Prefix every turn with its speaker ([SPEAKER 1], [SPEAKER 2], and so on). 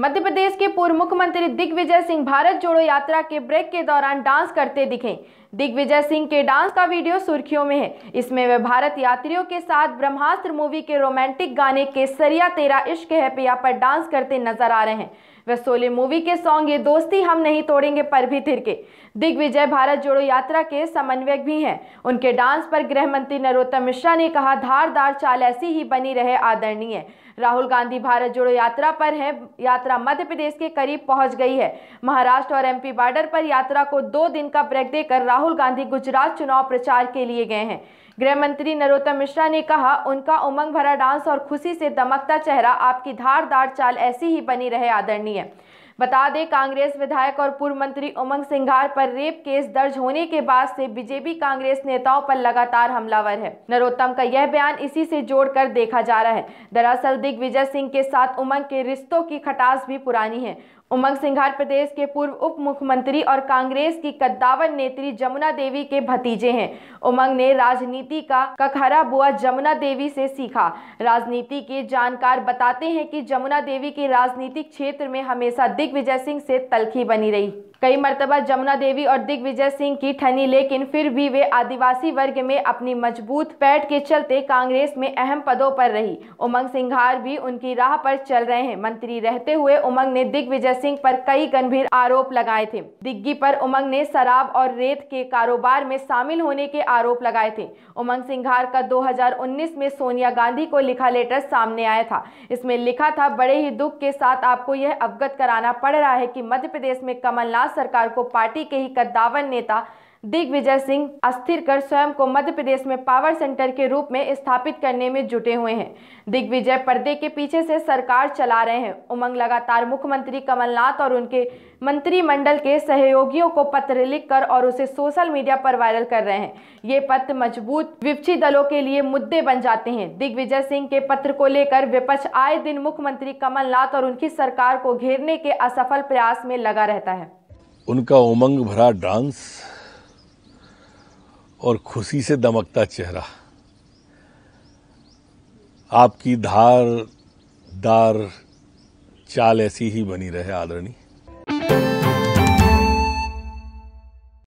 [SPEAKER 1] मध्य प्रदेश के पूर्व मुख्यमंत्री दिग्विजय सिंह भारत जोड़ो यात्रा के ब्रेक के दौरान डांस करते दिखे दिग्विजय सिंह के डांस का वीडियो सुर्खियों में है इसमें वे भारत यात्रियों के साथ ब्रह्मास्त्र मूवी के रोमांटिक गाने के सरिया तेरा इश्क है पिया पर डांस करते नजर आ रहे हैं वह सोले मूवी के सॉन्ग ये दोस्ती हम नहीं तोड़ेंगे पर भी थिरके दिग्विजय भारत जोड़ो यात्रा के समन्वयक भी हैं उनके डांस पर गृह मंत्री नरोत्तम मिश्रा ने कहा धारदार चाल ऐसी ही बनी रहे आदरणीय राहुल गांधी भारत जोड़ो यात्रा पर है यात्रा मध्य प्रदेश के करीब पहुंच गई है महाराष्ट्र और एमपी बॉर्डर पर यात्रा को दो दिन का ब्रेक देकर राहुल गांधी गुजरात चुनाव प्रचार के लिए गए हैं गृह मंत्री नरोत्तम मिश्रा ने कहा उनका उमंग भरा डांस और खुशी से दमकता चेहरा आपकी धारदार चाल ऐसी ही बनी रहे आदरणीय बता दें कांग्रेस विधायक और पूर्व मंत्री उमंग सिंघार पर रेप केस दर्ज होने के बाद से बीजेपी कांग्रेस नेताओं पर लगातार हमलावर है नरोत्तम का यह बयान इसी से जोड़कर देखा जा रहा है दरअसल दिग्विजय सिंह के साथ उमंग के रिश्तों की खटास भी पुरानी है उमंग सिंघार प्रदेश के पूर्व उप मुख्यमंत्री और कांग्रेस की कद्दावर नेत्री जमुना देवी के भतीजे हैं उमंग ने राजनीति का कखरा बुआ जमुना देवी से सीखा राजनीति के जानकार बताते हैं कि जमुना देवी के राजनीतिक क्षेत्र में हमेशा दिग्विजय सिंह से तलखी बनी रही कई मरतबा जमुना देवी और दिग्विजय सिंह की ठनी लेकिन फिर भी वे आदिवासी वर्ग में अपनी मजबूत पैठ के चलते कांग्रेस में अहम पदों पर रही उमंग सिंघार भी उनकी राह पर चल रहे हैं मंत्री रहते हुए उमंग ने दिग्विजय सिंह पर कई गंभीर आरोप लगाए थे दिग्गी पर उमंग ने शराब और रेत के कारोबार में शामिल होने के आरोप लगाए थे उमंग सिंघार का दो में सोनिया गांधी को लिखा लेटर सामने आया था इसमें लिखा था बड़े ही दुख के साथ आपको यह अवगत कराना पड़ रहा है की मध्य प्रदेश में कमलनाथ राज्य सरकार को पार्टी के ही कद्दावर नेता दिग्विजय सिंह अस्थिर कर स्वयं को मध्य प्रदेश में पावर सेंटर के रूप में स्थापित करने में जुटे हुए हैं दिग्विजय पर्दे के पीछे से सरकार चला रहे हैं उमंग लगातार मुख्यमंत्री कमलनाथ और उनके मंत्रिमंडल के सहयोगियों को पत्र लिखकर और उसे सोशल मीडिया पर वायरल कर रहे हैं ये पत्र मजबूत विपक्षी दलों के लिए मुद्दे बन जाते हैं दिग्विजय सिंह के पत्र को लेकर विपक्ष आए दिन मुख्यमंत्री कमलनाथ और उनकी सरकार को घेरने के असफल प्रयास में लगा रहता है
[SPEAKER 2] उनका उमंग भरा डांस और खुशी से दमकता चेहरा आपकी धार दार चाल ऐसी ही बनी रहे आदरणीय